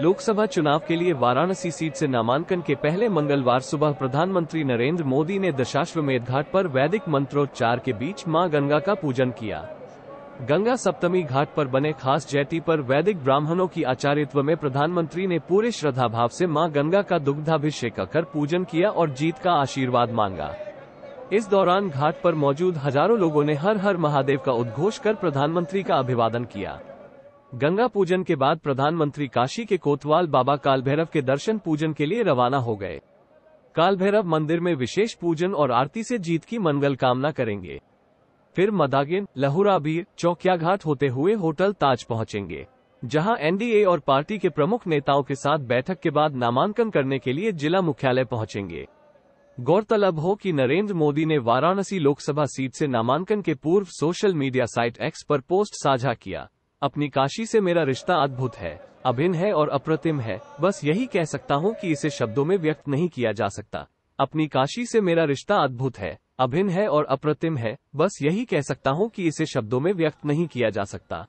लोकसभा चुनाव के लिए वाराणसी सीट से नामांकन के पहले मंगलवार सुबह प्रधानमंत्री नरेंद्र मोदी ने दशाश्वमेध घाट पर वैदिक मंत्रोच्चार के बीच मां गंगा का पूजन किया गंगा सप्तमी घाट पर बने खास जैटी पर वैदिक ब्राह्मणों की आचार्यत्व में प्रधानमंत्री ने पूरे श्रद्धा भाव से मां गंगा का दुग्धाभिषेक कर पूजन किया और जीत का आशीर्वाद मांगा इस दौरान घाट पर मौजूद हजारों लोगों ने हर हर महादेव का उद्घोष कर प्रधानमंत्री का अभिवादन किया गंगा पूजन के बाद प्रधानमंत्री काशी के कोतवाल बाबा काल भैरव के दर्शन पूजन के लिए रवाना हो गए काल भैरव मंदिर में विशेष पूजन और आरती से जीत की मंगल कामना करेंगे फिर मदागिन लहुराबीर चौकियाघाट होते हुए होटल ताज पहुंचेंगे जहां एनडीए और पार्टी के प्रमुख नेताओं के साथ बैठक के बाद नामांकन करने के लिए जिला मुख्यालय पहुंचेंगे गौरतलब हो कि नरेंद्र मोदी ने वाराणसी लोकसभा सीट से नामांकन के पूर्व सोशल मीडिया साइट एक्स पर पोस्ट साझा किया अपनी काशी से मेरा रिश्ता अद्भुत है अभिन्न है और अप्रतिम है बस यही कह सकता हूँ कि इसे शब्दों में व्यक्त नहीं किया जा सकता अपनी काशी से मेरा रिश्ता अद्भुत है अभिन्न है और अप्रतिम है बस यही कह सकता हूँ कि इसे शब्दों में व्यक्त नहीं किया जा सकता